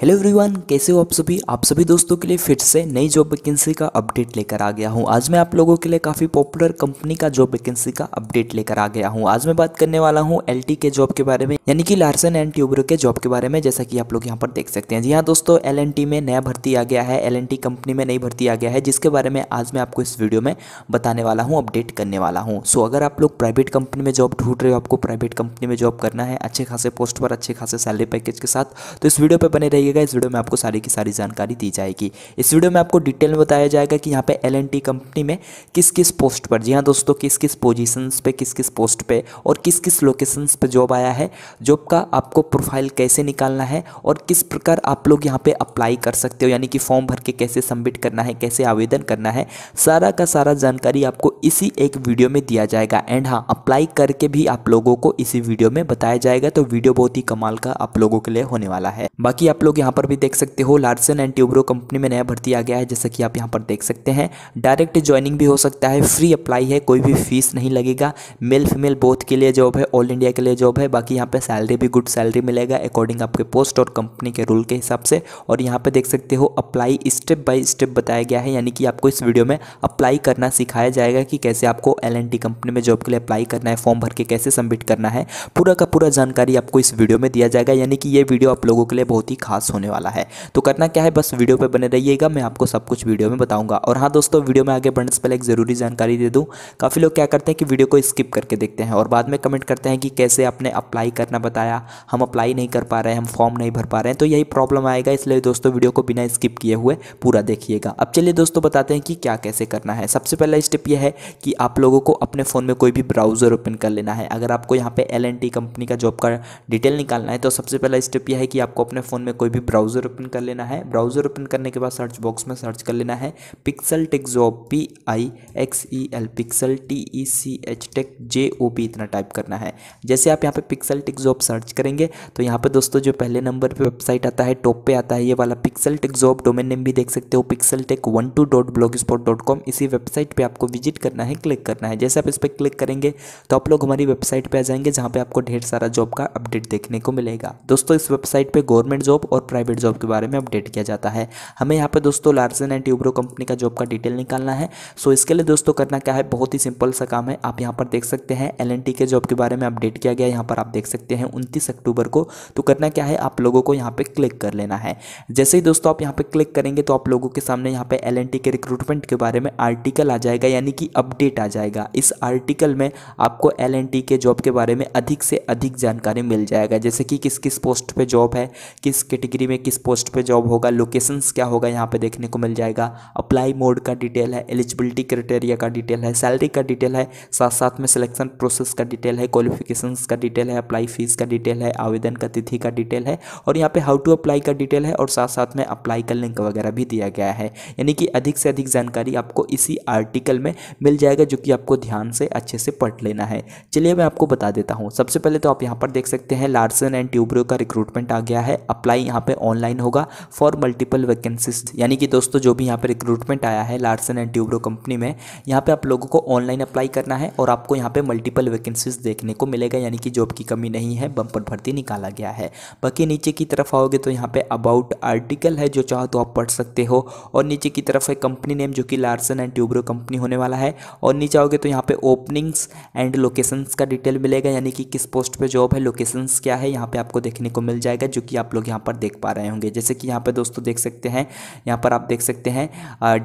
hello everyone कैसे हो आप सभी आप सभी दोस्तों के लिए फिर से नई जॉब वैकेंसी का अपडेट लेकर आ गया हूं आज मैं आप लोगों के लिए काफ़ी पॉपुलर कंपनी का जॉब वैकेंसी का अपडेट लेकर आ गया हूं आज मैं बात करने वाला हूं एलटी के जॉब के बारे में यानी कि लार्सन एंड ट्यूब्रो के जॉब के बारे में जैसा कि आप लोग यहाँ पर देख सकते हैं जी हाँ दोस्तों एल में नया भर्ती आ गया है एल कंपनी में नई भर्ती आ गया है जिसके बारे में आज मैं आपको इस वीडियो में बताने वाला हूँ अपडेट करने वाला हूँ सो अगर आप लोग प्राइवेट कंपनी में जॉब ढूंढ रहे हो आपको प्राइवेट कंपनी में जॉब करना है अच्छे खासे पोस्ट पर अच्छे खासे सैलरी पैकेज के साथ तो इस वीडियो पर बने रही रहिएगा इस वीडियो में आपको सारी की सारी जानकारी दी जाएगी इस वीडियो में आपको डिटेल में बताया जाएगा कि यहाँ पे एल कंपनी में किस किस पोस्ट पर जी हाँ दोस्तों किस किस पोजीशंस पे किस किस पोस्ट पे और किस किस लोकेशंस पे जॉब आया है जॉब का आपको प्रोफाइल कैसे निकालना है और किस प्रकार आप लोग यहाँ पर अप्लाई कर सकते हो यानी कि फॉर्म भर के कैसे सबमिट करना है कैसे आवेदन करना है सारा का सारा जानकारी आपको इसी एक वीडियो में दिया जाएगा एंड हाँ अप्लाई करके भी आप लोगों को इसी वीडियो में बताया जाएगा तो वीडियो बहुत ही कमाल का आप लोगों के लिए होने वाला है बाकी आप लोग लोग यहाँ पर भी देख सकते हो लार्सन एंड ट्यूब्रो कंपनी में नया भर्ती आ गया है जैसा कि आप यहाँ पर देख सकते हैं डायरेक्ट ज्वाइनिंग भी हो सकता है फ्री अप्लाई है कोई भी फीस नहीं लगेगा मेल फीमेल बोथ के लिए जॉब है ऑल इंडिया के लिए जॉब है बाकी यहाँ पर सैलरी भी गुड सैलरी मिलेगा अकॉर्डिंग आपके पोस्ट और कंपनी के रूल के हिसाब से और यहाँ पर देख सकते हो अप्लाई स्टेप बाई स्टेप बताया गया है यानी कि आपको इस वीडियो में अप्लाई करना सिखाया जाएगा कि कैसे आपको एल कंपनी में जॉब के लिए अप्लाई करना है फॉर्म भर के कैसे सबमिट करना है पूरा का पूरा जानकारी आपको इस वीडियो में दिया जाएगा यानी कि ये वीडियो आप लोगों के लिए बहुत ही खास पास होने वाला है तो करना क्या है बस वीडियो पर बने रहिएगा मैं आपको सब कुछ वीडियो में बताऊंगा और हाँ दोस्तों वीडियो में आगे बढ़ने से पहले एक ज़रूरी जानकारी दे दूँ काफ़ी लोग क्या करते हैं कि वीडियो को स्किप करके देखते हैं और बाद में कमेंट करते हैं कि कैसे आपने अप्लाई करना बताया हम अप्लाई नहीं कर पा रहे हैं हम फॉर्म नहीं भर पा रहे हैं तो यही प्रॉब्लम आएगा इसलिए दोस्तों वीडियो को बिना स्किप किए हुए पूरा देखिएगा अब चलिए दोस्तों बताते हैं कि क्या कैसे करना है सबसे पहला स्टेप यह है कि आप लोगों को अपने फ़ोन में कोई भी ब्राउज़र ओपन कर लेना है अगर आपको यहाँ पे एल कंपनी का जॉब का डिटेल निकालना है तो सबसे पहला स्टेप यह है कि आपको अपने फ़ोन में कोई अभी ब्राउज़र ओपन कर लेना है ब्राउज़र ओपन करने के बाद सर्च बॉक्स में सर्च कर लेना है pixel tech job P I X E L pixel T E C H tech J O P इतना टाइप करना है जैसे आप यहाँ पे पिक्सल टेक जॉब सर्च करेंगे तो यहाँ पे दोस्तों जो पहले नंबर पे वेबसाइट आता है टॉप पे आता है ये वाला pixel tech job domain name भी देख सकते हो pixel tech one two dot blog spot dot com इसी वेबसाइट पर आपको विजिट करना है क्लिक करना है जैसे आप इस पर क्लिक करेंगे तो आप लोग हमारी वेबसाइट पर आ जाएंगे जहाँ पर आपको ढेर सारा जॉब का अपडेट देखने को मिलेगा दोस्तों इस वेबसाइट पर गवर्नमेंट जॉब और प्राइवेट जॉब के बारे में अपडेट किया जाता है हमें यहाँ पर दोस्तों लार्सन एंड ट्यूब्रो कंपनी का जॉब का डिटेल निकालना है सो इसके लिए दोस्तों करना क्या है बहुत ही सिंपल सा काम है आप यहाँ पर देख सकते हैं एल के जॉब के बारे में अपडेट किया गया यहाँ पर आप देख सकते हैं उनतीस अक्टूबर को तो करना क्या है आप लोगों को यहाँ पर क्लिक कर लेना है जैसे ही दोस्तों आप यहाँ पर क्लिक करेंगे तो आप लोगों के सामने यहाँ पर एल के रिक्रूटमेंट के बारे में आर्टिकल आ जाएगा यानी कि अपडेट आ जाएगा इस आर्टिकल में आपको एल के जॉब के बारे में अधिक से अधिक जानकारी मिल जाएगा जैसे कि किस किस पोस्ट पे जॉब है किस कैटेगरी डिग्री में किस पोस्ट पे जॉब होगा लोकेशंस क्या होगा यहाँ पे देखने को मिल जाएगा अप्लाई मोड का डिटेल है एलिजिबिलिटी क्राइटेरिया का डिटेल है सैलरी का डिटेल है साथ साथ में सिलेक्शन प्रोसेस का डिटेल है क्वालिफिकेशंस का डिटेल है अप्लाई फीस का डिटेल है आवेदन का तिथि का डिटेल है और यहाँ पे हाउ टू अप्लाई का डिटेल है और साथ साथ में अप्लाई का लिंक वगैरह भी दिया गया है यानी कि अधिक से अधिक जानकारी आपको इसी आर्टिकल में मिल जाएगा जो कि आपको ध्यान से अच्छे से पढ़ लेना है चलिए मैं आपको बता देता हूँ सबसे पहले तो आप यहाँ पर देख सकते हैं लार्सन एंड ट्यूब्रो का रिक्रूटमेंट आ गया है अप्लाई यहाँ पे ऑनलाइन होगा फॉर मल्टीपल वैकेंसीज यानी कि दोस्तों जो भी यहाँ पे रिक्रूटमेंट आया है लार्सन एंड ट्यूब्रो कंपनी में यहाँ पे आप लोगों को ऑनलाइन अप्लाई करना है और आपको यहाँ पे मल्टीपल वैकेंसीज देखने को मिलेगा यानी कि जॉब की कमी नहीं है बम्पर भर्ती निकाला गया है बाकी नीचे की तरफ आओगे तो यहाँ पर अबाउट आर्टिकल है जो चाहो तो आप पढ़ सकते हो और नीचे की तरफ है कंपनी नेम जो कि लार्सन एंड ट्यूब्रो कंपनी होने वाला है और नीचे आओगे तो यहाँ पर ओपनिंग्स एंड लोकेशंस का डिटेल मिलेगा यानी कि किस पोस्ट पर जॉब है लोकेशंस क्या है यहाँ पर आपको देखने को मिल जाएगा जो कि आप लोग यहाँ पर देख पा रहे होंगे जैसे कि यहाँ पर दोस्तों देख सकते हैं यहाँ पर आप देख सकते हैं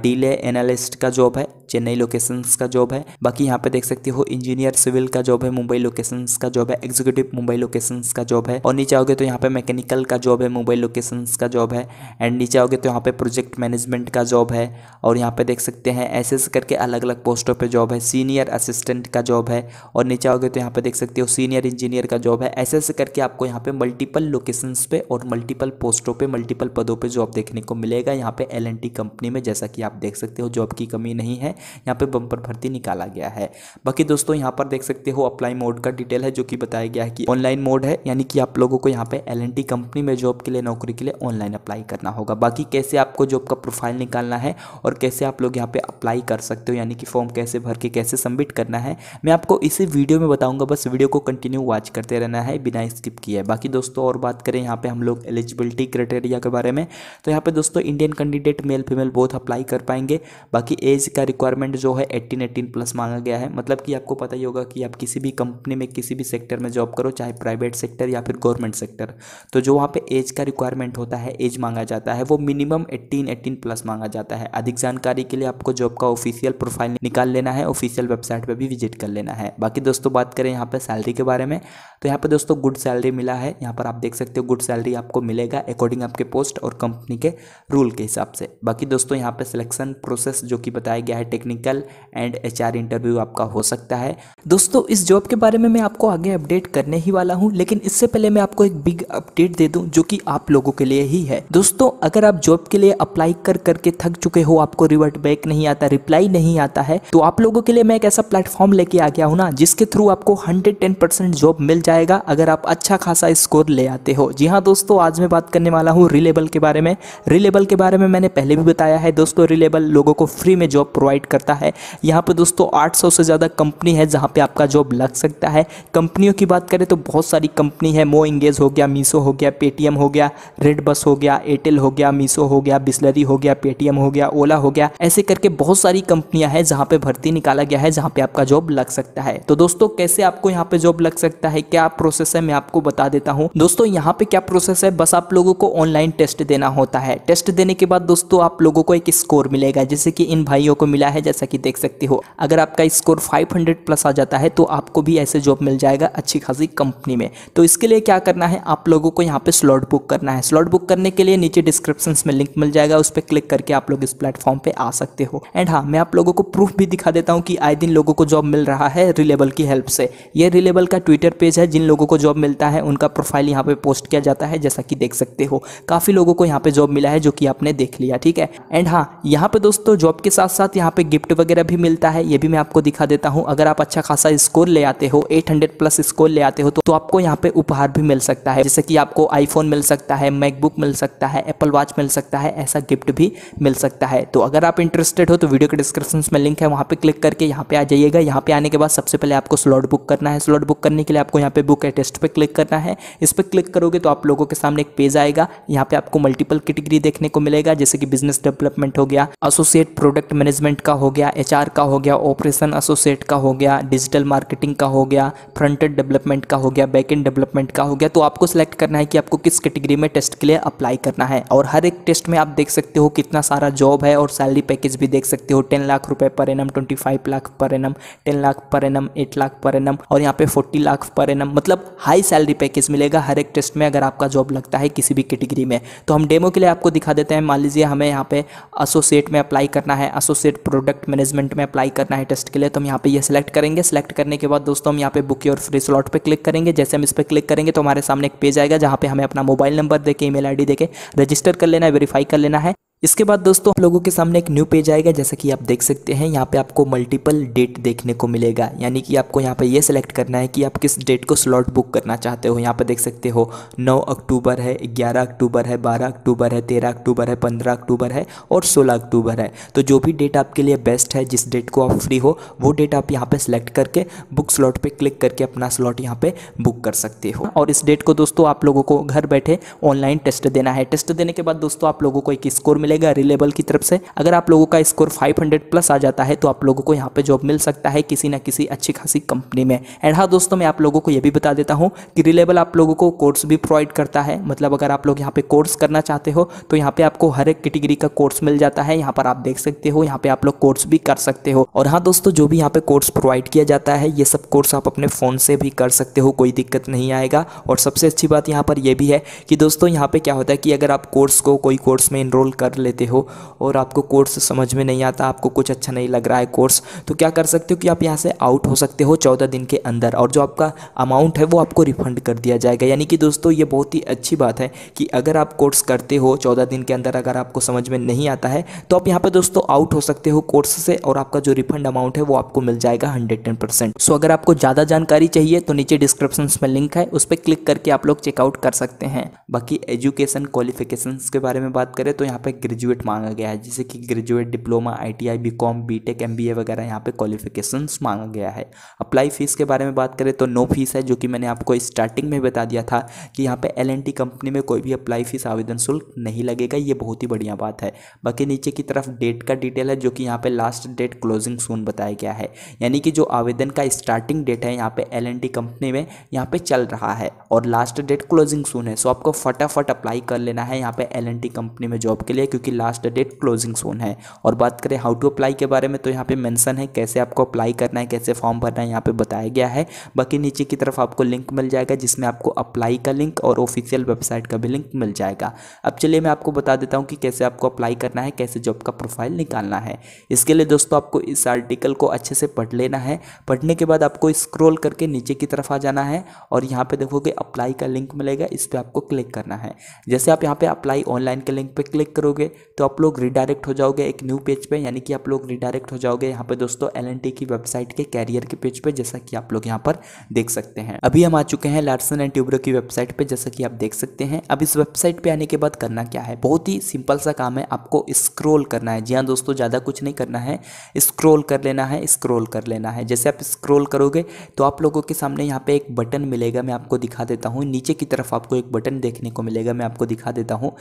डीले एनालिस्ट का जॉब है चेन्नई लोकेशंस का जॉब है बाकी यहाँ पे देख सकते हो इंजीनियर सिविल का जॉब है मुंबई लोकेशंस का जॉब है एग्जीक्यूटिव मुंबई लोकेशंस का जॉब है और नीचे आओगे तो यहाँ पे मैकेनिकल का जॉब है मुंबई लोकेशंस का जॉब है एंड नीचे आओगे तो यहाँ पे प्रोजेक्ट मैनेजमेंट का जॉब है और यहाँ पे देख सकते हैं ऐसे ऐसे करके अलग अलग पोस्टों पर जॉब है सीनियर असिस्टेंट का जॉब है और नीचे आओगे तो यहाँ पे देख सकते हो सीनियर इंजीनियर का जॉब है ऐसे ऐसे करके आपको यहाँ पे मल्टीपल लोकेशंस पे और मल्टीपल मल्टीपल पोस्टों पे मल्टीपल पदों पे जॉब देखने को मिलेगा यहाँ पे एलएनटी कंपनी में जैसा कि आप देख सकते हो जॉब की कमी नहीं है यहाँ पे बम्पर भर्ती निकाला गया है बाकी दोस्तों यहाँ पर देख सकते हो अप्लाई मोड का डिटेल है जो कि बताया गया है कि ऑनलाइन मोड है यानी कि आप लोगों को यहाँ पे एल कंपनी में जॉब के लिए नौकरी के लिए ऑनलाइन अप्लाई करना होगा बाकी कैसे आपको जॉब का प्रोफाइल निकालना है और कैसे आप लोग यहाँ पे अप्लाई कर सकते हो यानी कि फॉर्म कैसे भर के कैसे सबमिट करना है मैं आपको इसी वीडियो में बताऊंगा बस वीडियो को कंटिन्यू वॉच करते रहना है बिना स्किप किए बाकी दोस्तों और बात करें यहाँ पे हम लोग एलिजिबल एलिजिबिलिटी क्राइटेरिया के बारे में तो यहाँ पे दोस्तों Indian candidate male female both apply कर पाएंगे बाकी एज का रिक्वायरमेंट जो है एट्टीन एट्टीन प्लस मांगा गया है मतलब कि आपको पता ही होगा कि आप किसी भी कंपनी में किसी भी सेक्टर में जॉब करो चाहे प्राइवेट सेक्टर या फिर गवर्नमेंट सेक्टर तो जो वहाँ पर एज का रिक्वायरमेंट होता है एज मांगा जाता है वो मिनिमम एट्टीन एट्टीन प्लस मांगा जाता है अधिक जानकारी के लिए आपको जॉब का ऑफिशियल प्रोफाइल निकाल लेना है ऑफिशियल वेबसाइट पर भी विजिट कर लेना है बाकी दोस्तों बात करें यहाँ पर सैलरी के बारे में तो यहाँ पर दोस्तों गुड सैलरी मिला है यहाँ पर आप देख सकते हो गुड सैलरी आपको मिलेगा मिलेगा अकॉर्डिंग आपके पोस्ट और कंपनी के रूल के हिसाब से बाकी दोस्तों यहाँ पे सिलेक्शन प्रोसेस जो कि बताया गया है टेक्निकल एंड एच इंटरव्यू आपका हो सकता है दोस्तों इस जॉब के बारे में मैं आपको आगे अपडेट करने ही वाला हूँ लेकिन इससे पहले मैं आपको एक बिग अपडेट दे दूँ जो की आप लोगों के लिए ही है दोस्तों अगर आप जॉब के लिए अप्लाई कर करके थक चुके हो आपको रिवर्ट बैक नहीं आता रिप्लाई नहीं आता है तो आप लोगों के लिए मैं एक ऐसा प्लेटफॉर्म लेके आ गया हूँ ना जिसके थ्रू आपको हंड्रेड जॉब मिल जाएगा अगर आप अच्छा खासा स्कोर ले आते हो जी हाँ दोस्तों आज मैं बात बात करने वाला हूँ रिलेबल के बारे में रिलेबल के बारे में मैंने पहले भी बताया है दोस्तों रिलेबल लोगों को फ्री में जॉब प्रोवाइड करता है यहाँ पर दोस्तों 800 से ज़्यादा कंपनी है जहाँ पर आपका जॉब लग सकता है कंपनियों की बात करें तो बहुत सारी कंपनी है मो इंगेज हो गया मीसो हो गया पेटीएम हो गया रेड बस हो गया एयरटेल हो गया मीसो हो गया बिस्लरी हो गया पेटीएम हो गया ओला हो गया ऐसे करके बहुत सारी कंपनियां हैं जहां पे भर्ती निकाला गया है जहां पे आपका जॉब लग सकता है तो दोस्तों कैसे आपको यहां पे जॉब लग सकता है क्या प्रोसेस है मैं आपको बता देता हूं दोस्तों यहां पे क्या प्रोसेस है बस आप लोगों को ऑनलाइन टेस्ट देना होता है टेस्ट देने के बाद दोस्तों आप लोगों को एक स्कोर मिलेगा जैसे कि इन भाइयों को मिला है जैसा कि देख सकते हो अगर आपका स्कोर 500 प्लस आ जाता है तो आपको भी ऐसे जॉब मिल जाएगा अच्छी खासी कंपनी में तो इसके लिए क्या करना है आप लोगों को यहाँ पे स्लॉट बुक करना है स्लॉट बुक करने के लिए नीचे डिस्क्रिप्शन में लिंक मिल जाएगा उस पर क्लिक करके आप लोग इस प्लेटफॉर्म पर आ सकते हो एंड हाँ मैं आप लोगों को प्रूफ भी दिखा देता हूँ कि आए दिन लोगों को जॉब मिल रहा है रिलेबल की हेल्प से यह रिलेबल का ट्विटर पेज है जिन लोगों को जॉब मिलता है उनका प्रोफाइल यहाँ पे पोस्ट किया जाता है जैसा कि देख सकते हो काफ़ी लोगों को यहाँ पे जॉब मिला है जो कि आपने देख लिया ठीक है एंड हाँ यहाँ पे दोस्तों जॉब के साथ साथ यहाँ पे गिफ्ट वगैरह भी मिलता है ये भी मैं आपको दिखा देता हूँ अगर आप अच्छा खासा स्कोर ले आते हो एट प्लस स्कोर ले आते हो तो, आपको यहाँ पे उपहार भी मिल सकता है जैसे कि आपको आईफोन मिल सकता है मैकबुक मिल सकता है एप्पल वॉच मिल सकता है ऐसा गिफ्ट भी मिल सकता है तो अगर आप इंटरेस्टेड हो तो वीडियो के डिस्क्रिप्शन में लिंक है वहाँ पे क्लिक करके यहाँ पे आ जाइएगा यहाँ पे आने के बाद सबसे पहले आपको स्लॉट बुक करना है स्लॉट बुक करने के लिए आपको यहाँ पे बुक एटेस्ट पे क्लिक करना है इस पर क्लिक करोगे तो आप लोगों के सामने एक पेज पेज आएगा यहाँ पे आपको मल्टीपल कैटेगरी देखने को मिलेगा जैसे कि बिजनेस डेवलपमेंट हो गया एसोसिएट प्रोडक्ट मैनेजमेंट का हो गया एच का हो गया ऑपरेशन एसोसिएट का हो गया डिजिटल मार्केटिंग का हो गया फ्रंट एंड डेवलपमेंट का हो गया बैक एंड डेवलपमेंट का हो गया तो आपको सिलेक्ट करना है कि आपको किस कैटेगरी में टेस्ट के लिए अप्लाई करना है और हर एक टेस्ट में आप देख सकते हो कितना सारा जॉब है और सैलरी पैकेज भी देख सकते हो टेन लाख रुपए per annum twenty five lakh per annum ten lakh per annum eight lakh per annum और यहाँ पे फोर्टी लाख पर एनम मतलब हाई सैलरी पैकेज मिलेगा हर एक टेस्ट में अगर आपका जॉब लगता है किसी भी कैटेगरी में तो हम डेमो के लिए आपको दिखा देते हैं मान लीजिए हमें यहाँ पे एसोसिएट में अप्लाई करना है एसोसिएट प्रोडक्ट मैनेजमेंट में अप्लाई करना है टेस्ट के लिए तो हम यहाँ पे ये यह सिलेक्ट करेंगे सिलेक्ट करने के बाद दोस्तों हम यहाँ पे बुक और फ्री स्लॉट पर क्लिक करेंगे जैसे हम इस पर क्लिक करेंगे तो हमारे सामने एक पेज आएगा जहाँ पे हमें अपना मोबाइल नंबर देके ईमेल आईडी देके रजिस्टर कर लेना है वेरीफाई कर लेना है इसके बाद दोस्तों हम लोगों के सामने एक न्यू पेज आएगा जैसा कि आप देख सकते हैं यहाँ पे आपको मल्टीपल डेट देखने को मिलेगा यानी कि आपको यहाँ पे ये सिलेक्ट करना है कि आप किस डेट को स्लॉट बुक करना चाहते हो यहाँ पे देख सकते हो 9 अक्टूबर है 11 अक्टूबर है 12 अक्टूबर है 13 अक्टूबर है 15 अक्टूबर है और सोलह अक्टूबर है तो जो भी डेट आपके लिए बेस्ट है जिस डेट को आप फ्री हो वो डेट आप यहाँ पर सिलेक्ट करके बुक स्लॉट पर क्लिक करके अपना स्लॉट यहाँ पर बुक कर सकते हो और इस डेट को दोस्तों आप लोगों को घर बैठे ऑनलाइन टेस्ट देना है टेस्ट देने के बाद दोस्तों आप लोगों को एक स्कोर मिलेगा रिलेबल की तरफ से अगर आप लोगों का स्कोर 500 प्लस आ जाता है तो आप लोगों को यहाँ पे जॉब मिल सकता है किसी ना किसी अच्छी खासी कंपनी में एंड हाँ दोस्तों मैं आप लोगों को यह भी बता देता हूँ कि रिलेबल आप लोगों को कोर्स भी प्रोवाइड करता है मतलब अगर आप लोग यहाँ पे कोर्स करना चाहते हो तो यहाँ पे आपको हर एक कैटेगरी का कोर्स मिल जाता है यहाँ पर आप देख सकते हो यहाँ पे आप लोग कोर्स भी कर सकते हो और हाँ दोस्तों जो भी यहाँ पे कोर्स प्रोवाइड किया जाता है ये सब कोर्स आप अपने फ़ोन से भी कर सकते हो कोई दिक्कत नहीं आएगा और सबसे अच्छी बात यहाँ पर यह भी है कि दोस्तों यहाँ पे क्या होता है कि अगर आप कोर्स को कोई कोर्स में इनरोल कर लेते हो और आपको कोर्स समझ में नहीं आता आपको कुछ अच्छा नहीं लग रहा है कोर्स तो क्या कर सकते हो कि आप यहाँ से आउट हो सकते हो चौदह दिन के अंदर और जो आपका अमाउंट है वो आपको रिफंड कर दिया जाएगा यानी कि दोस्तों ये बहुत ही अच्छी बात है कि अगर आप कोर्स करते हो चौदह दिन के अंदर अगर आपको समझ में नहीं आता है तो आप यहाँ पर दोस्तों आउट हो सकते हो कोर्स से और आपका जो रिफंड अमाउंट है वो आपको मिल जाएगा हंड्रेड टेन परसेंट सो अगर आपको ज़्यादा जानकारी चाहिए तो नीचे डिस्क्रिप्शन में लिंक है उस पर क्लिक करके आप लोग चेकआउट कर सकते हैं बाकी एजुकेशन क्वालिफिकेशन के बारे में बात करें तो यहाँ पे ग्रेजुएट मांगा गया है जैसे कि graduate diploma I T I B com B tech M B A वगैरह यहाँ पे क्वालिफिकेशंस मांगा गया है अप्लाई फ़ीस के बारे में बात करें तो नो फीस है जो कि मैंने आपको स्टार्टिंग में बता दिया था कि यहाँ पे एल एन टी कंपनी में कोई भी अप्लाई फ़ीस आवेदन शुल्क नहीं लगेगा ये बहुत ही बढ़िया बात है बाकी नीचे की तरफ डेट का डिटेल है जो कि यहाँ पर लास्ट डेट क्लोजिंग सोन बताया गया है यानी कि जो आवेदन का स्टार्टिंग डेट है यहाँ पर एल एन टी कंपनी में यहाँ पर चल रहा है और लास्ट डेट क्लोजिंग सोन है सो आपको फटाफट अप्लाई कर लेना है यहाँ पर एल एन टी कंपनी में जॉब के लिए कि लास्ट डेट क्लोजिंग सोन है और बात करें हाउ टू अप्लाई के बारे में तो यहाँ पे मेंशन है कैसे आपको अप्लाई करना है कैसे फॉर्म भरना है यहाँ पे बताया गया है बाकी नीचे की तरफ आपको लिंक मिल जाएगा जिसमें आपको अप्लाई का लिंक और ऑफिशियल वेबसाइट का भी लिंक मिल जाएगा अब चलिए मैं आपको बता देता हूँ कि कैसे आपको अप्लाई करना है कैसे जॉब का प्रोफाइल निकालना है इसके लिए दोस्तों आपको इस आर्टिकल को अच्छे से पढ़ लेना है पढ़ने के बाद आपको स्क्रोल करके नीचे की तरफ आ जाना है और यहाँ पर देखोगे अप्लाई का लिंक मिलेगा इस पर आपको क्लिक करना है जैसे आप यहाँ पर अप्लाई ऑनलाइन के लिंक पर क्लिक करोगे करोगे तो आप लोग रिडायरेक्ट हो जाओगे एक न्यू पेज पे यानी कि आप लोग रिडायरेक्ट हो जाओगे यहाँ पे दोस्तों एल की वेबसाइट के कैरियर के पेज पे जैसा कि आप लोग यहाँ पर देख सकते हैं अभी हम आ चुके हैं लार्सन एंड ट्यूब्रो की वेबसाइट पे जैसा कि आप देख सकते हैं अब इस वेबसाइट पे आने के बाद करना क्या है बहुत ही सिंपल सा काम है आपको स्क्रोल करना है जी हाँ दोस्तों ज़्यादा कुछ नहीं करना है स्क्रोल कर लेना है स्क्रोल कर लेना है जैसे आप स्क्रोल करोगे तो आप लोगों के सामने यहाँ पे एक बटन मिलेगा मैं आपको दिखा देता हूँ नीचे की तरफ आपको एक बटन देखने को मिलेगा मैं आपको दिखा देता हूँ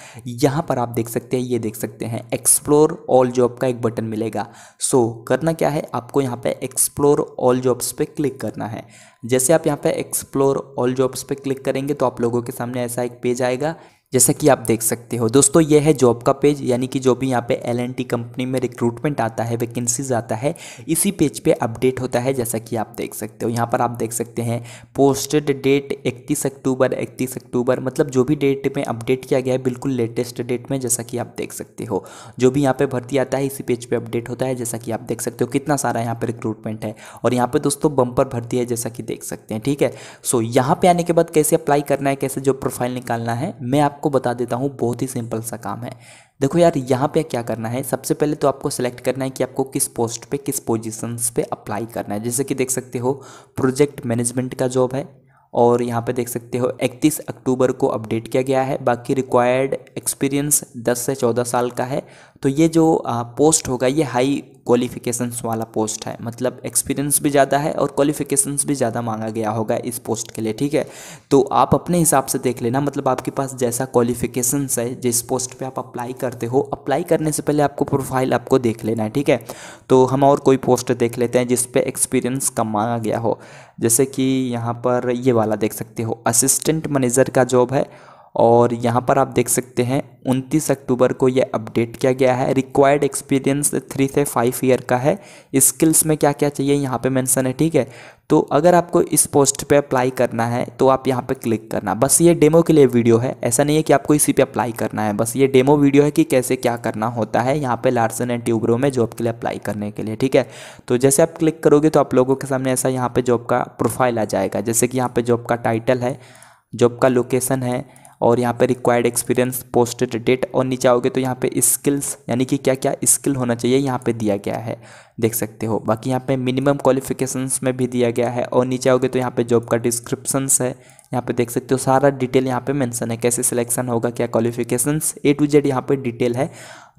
यहाँ पर आप देख सकते हैं ये देख सकते हैं एक्सप्लोर ऑल जॉब का एक बटन मिलेगा सो so, करना क्या है आपको यहाँ पे एक्सप्लोर ऑल जॉब्स पे क्लिक करना है जैसे आप यहाँ पे एक्सप्लोर ऑल जॉब्स पे क्लिक करेंगे तो आप लोगों के सामने ऐसा एक पेज आएगा जैसा कि आप देख सकते हो दोस्तों ये है जॉब का पेज यानी कि जो भी यहाँ पे एल कंपनी में रिक्रूटमेंट आता है वैकेंसीज आता है इसी पेज पे अपडेट होता है जैसा कि आप देख सकते हो यहाँ पर आप देख सकते हैं पोस्टेड डेट 31 अक्टूबर 31 अक्टूबर मतलब जो भी डेट में अपडेट किया गया है बिल्कुल लेटेस्ट डेट में जैसा कि आप देख सकते हो जो भी यहाँ पर भर्ती आता है इसी पेज पर अपडेट होता है जैसा कि आप देख सकते हो कितना सारा यहाँ पर रिक्रूटमेंट है और यहाँ पर दोस्तों बम्पर भर्ती है जैसा कि देख सकते हैं ठीक है सो यहाँ पर आने के बाद कैसे अप्लाई करना है कैसे जो प्रोफाइल निकालना है मैं आप आपको बता देता हूँ बहुत ही सिंपल सा काम है देखो यार यहाँ पे क्या करना है सबसे पहले तो आपको सेलेक्ट करना है कि आपको किस पोस्ट पे किस पोजीशंस पे अप्लाई करना है जैसे कि देख सकते हो प्रोजेक्ट मैनेजमेंट का जॉब है और यहाँ पे देख सकते हो 31 अक्टूबर को अपडेट किया गया है बाकी रिक्वायर्ड एक्सपीरियंस 10 से 14 साल का है तो ये जो पोस्ट होगा ये हाई क्वालिफिकेशंस वाला पोस्ट है मतलब एक्सपीरियंस भी ज़्यादा है और क्वालिफिकेशंस भी ज़्यादा मांगा गया होगा इस पोस्ट के लिए ठीक है तो आप अपने हिसाब से देख लेना मतलब आपके पास जैसा क्वालिफिकेशंस है जिस पोस्ट पर आप अप्लाई करते हो अप्लाई करने से पहले आपको प्रोफाइल आपको देख लेना है ठीक है तो हम और कोई पोस्ट देख लेते हैं जिस पर एक्सपीरियंस कम मांगा गया हो जैसे कि यहाँ पर ये वाला देख सकते हो असिस्टेंट मैनेजर का जॉब है और यहाँ पर आप देख सकते हैं उनतीस अक्टूबर को यह अपडेट किया गया है रिक्वायर्ड एक्सपीरियंस थ्री से फाइव ईयर का है स्किल्स में क्या क्या चाहिए यहाँ पे मेंशन है ठीक है तो अगर आपको इस पोस्ट पे अप्लाई करना है तो आप यहाँ पे क्लिक करना बस ये डेमो के लिए वीडियो है ऐसा नहीं है कि आपको इसी पे अप्लाई करना है बस ये डेमो वीडियो है कि कैसे क्या करना होता है यहाँ पे लार्सन एंड ट्यूब्रो में जॉब के लिए अप्लाई करने के लिए ठीक है तो जैसे आप क्लिक करोगे तो आप लोगों के सामने ऐसा यहाँ पर जॉब का प्रोफाइल आ जाएगा जैसे कि यहाँ पर जॉब का टाइटल है जॉब का लोकेशन है और यहाँ पे रिक्वायर्ड एक्सपीरियंस पोस्टेड डेट और नीचे आओगे तो यहाँ पे स्किल्स यानी कि क्या क्या स्किल होना चाहिए यहाँ पे दिया गया है देख सकते हो बाकी यहाँ पे मिनिमम क्वालिफिकेशंस में भी दिया गया है और नीचे आओगे तो यहाँ पे जॉब का डिस्क्रिप्शन है यहाँ पे देख सकते हो सारा डिटेल यहाँ पे मेंशन है कैसे सिलेक्शन होगा क्या क्वालिफिकेशंस ए टू जेड यहाँ पे डिटेल है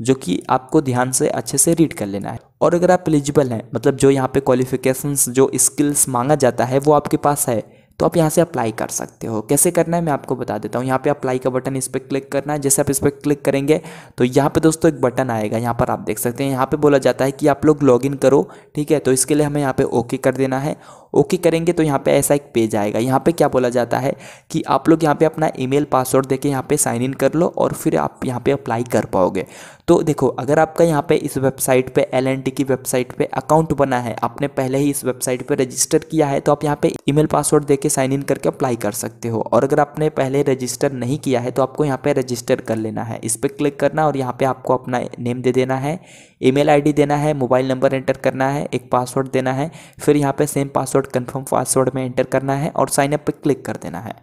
जो कि आपको ध्यान से अच्छे से रीड कर लेना है और अगर आप एलिजिबल हैं मतलब जो यहाँ पे क्वालिफिकेशंस जो स्किल्स मांगा जाता है वो आपके पास है तो आप यहाँ से अप्लाई कर सकते हो कैसे करना है मैं आपको बता देता हूँ यहाँ पे अप्लाई का बटन इस पर क्लिक करना है जैसे आप इस पर क्लिक करेंगे तो यहाँ पे दोस्तों एक बटन आएगा यहाँ पर आप देख सकते हैं यहाँ पे बोला जाता है कि आप लोग लॉगिन करो ठीक है तो इसके लिए हमें यहाँ पे ओके कर देना है ओके करेंगे तो यहाँ पे ऐसा एक पेज आएगा यहाँ पे क्या बोला जाता है कि आप लोग यहाँ पे अपना ईमेल पासवर्ड देके यहाँ पे साइन इन कर लो और फिर आप यहाँ पे अप्लाई कर पाओगे तो देखो अगर आपका यहाँ पे इस वेबसाइट पे एल की वेबसाइट पे अकाउंट बना है आपने पहले ही इस वेबसाइट पे रजिस्टर किया है तो आप यहाँ पे ईमेल पासवर्ड देके साइन इन करके अप्लाई कर सकते हो और अगर आपने पहले रजिस्टर नहीं किया है तो आपको यहाँ पे रजिस्टर कर लेना है इस पर क्लिक करना और यहाँ पे आपको अपना नेम दे देना है ई मेल देना है मोबाइल नंबर एंटर करना है एक पासवर्ड देना है फिर यहाँ पे same password password confirm password में एंटर करना है और साइनअप पर क्लिक कर देना है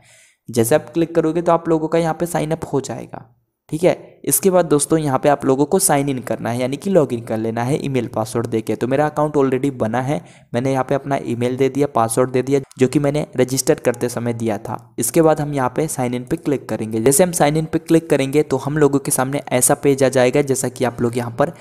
जैसे आप क्लिक करोगे तो आप लोगों का यहाँ पर साइनअप हो जाएगा ठीक है इसके बाद दोस्तों यहाँ पे आप लोगों को साइन इन करना है यानी कि लॉगिन कर लेना है ईमेल पासवर्ड देके तो मेरा अकाउंट ऑलरेडी बना है मैंने यहाँ पे अपना ईमेल दे दिया पासवर्ड दे दिया जो कि मैंने रजिस्टर करते समय दिया था इसके बाद हम यहाँ पे साइन इन पे क्लिक करेंगे जैसे हम साइन इन पे क्लिक करेंगे तो हम लोगों के सामने ऐसा पेज आ जाएगा जैसा कि आप लोग यहाँ पर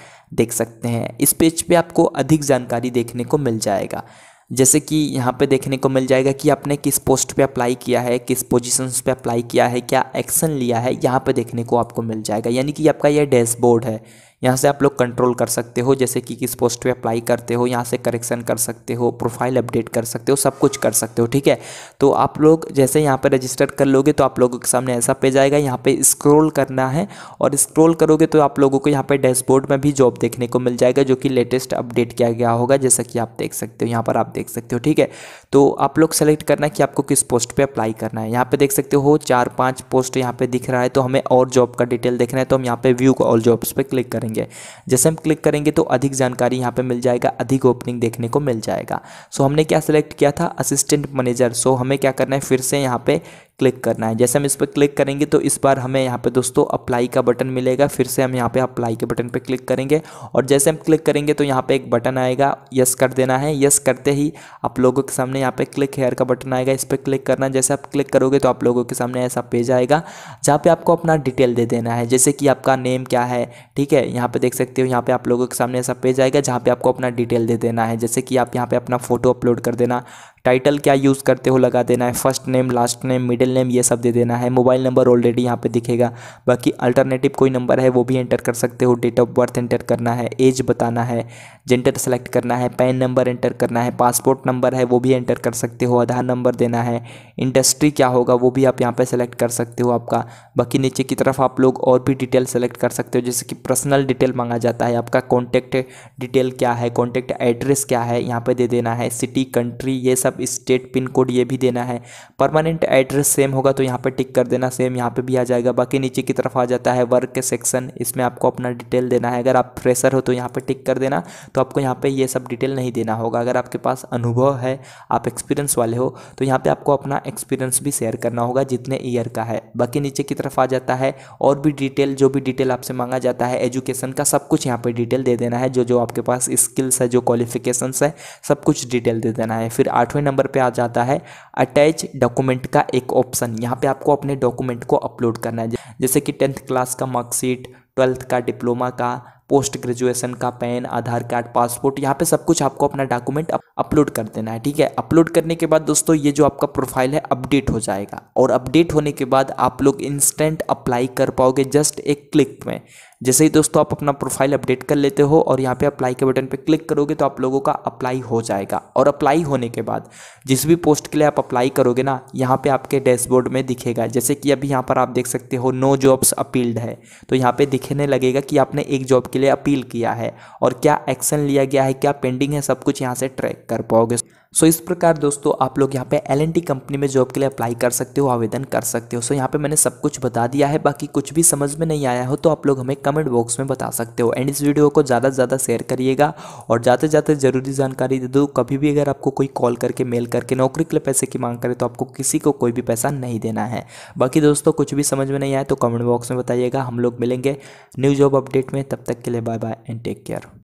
देख सकते हैं इस पेज पर आपको अधिक जानकारी देखने को मिल जाएगा जैसे कि यहाँ पे देखने को मिल जाएगा कि आपने किस पोस्ट पे अप्लाई किया है किस पोजीशंस पे अप्लाई किया है क्या एक्शन लिया है यहाँ पे देखने को आपको मिल जाएगा यानी कि आपका यह डैशबोर्ड है यहाँ से आप लोग कंट्रोल कर सकते हो जैसे कि किस पोस्ट पे अप्लाई करते हो यहाँ से करेक्शन कर सकते हो प्रोफाइल अपडेट कर सकते हो सब कुछ कर सकते हो ठीक है तो आप लोग जैसे यहाँ पर रजिस्टर कर लोगे तो आप लोगों के सामने ऐसा पेज आएगा यहाँ पर स्क्रोल करना है और स्क्रोल करोगे तो आप लोगों को यहाँ पर डैशबोर्ड में भी जॉब देखने को मिल जाएगा जो कि लेटेस्ट अपडेट किया गया होगा जैसा कि आप देख सकते हो यहाँ पर आप देख सकते हो ठीक है तो आप लोग सेलेक्ट करना है कि आपको किस पोस्ट पर अप्लाई करना है यहाँ पर देख सकते हो चार पाँच पोस्ट यहाँ पर दिख रहा है तो हमें और जॉब का डिटेल देखना है तो हम यहाँ पर व्यू ऑल जॉब्स पर क्लिक करें देंगे जैसे हम क्लिक करेंगे तो अधिक जानकारी यहाँ पर मिल जाएगा अधिक ओपनिंग देखने को मिल जाएगा सो हमने क्या सिलेक्ट किया था असिस्टेंट मैनेजर सो हमें क्या करना है फिर से यहाँ पर क्लिक करना है जैसे हम इस पर क्लिक करेंगे तो इस बार हमें यहाँ पे दोस्तों अप्लाई का बटन मिलेगा फिर से हम यहाँ पे अप्लाई के बटन पे क्लिक करेंगे और जैसे हम क्लिक करेंगे तो यहाँ पे एक बटन आएगा यस कर देना है यस करते ही आप लोगों के सामने यहाँ पे क्लिक हेयर का बटन आएगा इस पर क्लिक करना जैसे आप क्लिक करोगे तो आप लोगों के सामने ऐसा पेज आएगा जहाँ पर आपको अपना डिटेल दे देना है जैसे कि आपका नेम क्या है ठीक है यहाँ पर देख सकते हो यहाँ पर आप लोगों के सामने ऐसा पेज आएगा जहाँ पर आपको अपना डिटेल दे देना है जैसे कि आप यहाँ पर अपना फ़ोटो अपलोड कर देना टाइटल क्या यूज़ करते हो लगा देना है first name last name middle name ये सब दे देना है मोबाइल नंबर ऑलरेडी यहाँ पे दिखेगा बाकी अल्टरनेटिव कोई नंबर है वो भी एंटर कर सकते हो डेट ऑफ बर्थ एंटर करना है एज बताना है जेंडर सेलेक्ट करना है पैन नंबर एंटर करना है पासपोर्ट नंबर है वो भी एंटर कर सकते हो आधार नंबर देना है इंडस्ट्री क्या होगा वो भी आप यहाँ पर सेलेक्ट कर सकते हो आपका बाकी नीचे की तरफ आप लोग और भी डिटेल सेलेक्ट कर सकते हो जैसे कि पर्सनल डिटेल मांगा जाता है आपका कॉन्टैक्ट डिटेल क्या है कॉन्टैक्ट एड्रेस क्या है यहाँ पर दे देना है सिटी कंट्री ये सब सब मतलब स्टेट पिन कोड ये भी देना है परमानेंट एड्रेस सेम होगा तो यहाँ पर टिक कर देना सेम यहाँ पर भी आ जाएगा बाकी नीचे की तरफ आ जाता है वर्क के सेक्शन इसमें आपको अपना डिटेल देना है अगर आप फ्रेशर हो तो यहाँ पर टिक कर देना तो आपको यहाँ पर ये सब डिटेल नहीं देना होगा अगर आपके पास अनुभव है आप एक्सपीरियंस वाले हो तो यहाँ पर आपको अपना एक्सपीरियंस भी शेयर करना होगा जितने ईयर का है बाकी नीचे की तरफ आ जाता है और भी डिटेल जो भी डिटेल आपसे मांगा जाता है एजुकेशन का सब कुछ यहाँ पर डिटेल दे देना है जो जो आपके पास स्किल्स है जो क्वालिफिकेशंस है सब कुछ डिटेल दे देना है फिर आठवें आठवें नंबर पे आ जाता है अटैच डॉक्यूमेंट का एक ऑप्शन यहाँ पे आपको अपने डॉक्यूमेंट को अपलोड करना है जैसे कि टेंथ क्लास का मार्कशीट ट्वेल्थ का डिप्लोमा का पोस्ट ग्रेजुएशन का पैन आधार कार्ड पासपोर्ट यहाँ पे सब कुछ आपको अपना डॉक्यूमेंट अपलोड कर देना है ठीक है अपलोड करने के बाद दोस्तों ये जो आपका प्रोफाइल है अपडेट हो जाएगा और अपडेट होने के बाद आप लोग इंस्टेंट अप्लाई कर पाओगे जस्ट एक क्लिक में जैसे ही दोस्तों आप अपना प्रोफाइल अपडेट कर लेते हो और यहाँ पे अप्लाई के बटन पे क्लिक करोगे तो आप लोगों का अप्लाई हो जाएगा और अप्लाई होने के बाद जिस भी पोस्ट के लिए आप अप्लाई करोगे ना यहाँ पे आपके डैशबोर्ड में दिखेगा जैसे कि अभी यहाँ पर आप देख सकते हो नो जॉब्स अपील्ड है तो यहाँ पर दिखने लगेगा कि आपने एक जॉब के लिए अपील किया है और क्या एक्शन लिया गया है क्या पेंडिंग है सब कुछ यहाँ से ट्रैक कर पाओगे सो इस प्रकार दोस्तों आप लोग यहाँ पे एल कंपनी में जॉब के लिए अप्लाई कर सकते हो आवेदन कर सकते हो सो यहाँ पे मैंने सब कुछ बता दिया है बाकी कुछ भी समझ में नहीं आया हो तो आप लोग हमें कमेंट बॉक्स में बता सकते हो एंड इस वीडियो को ज़्यादा से ज़्यादा शेयर करिएगा और जाते जाते ज़रूरी जानकारी दे दो कभी भी अगर आपको कोई कॉल करके मेल करके नौकरी के लिए पैसे की मांग करे तो आपको किसी को कोई भी पैसा नहीं देना है बाकी दोस्तों कुछ भी समझ में नहीं आया तो कमेंट बॉक्स में बताइएगा हम लोग मिलेंगे न्यू जॉब अपडेट में तब तक के लिए bye bye and take care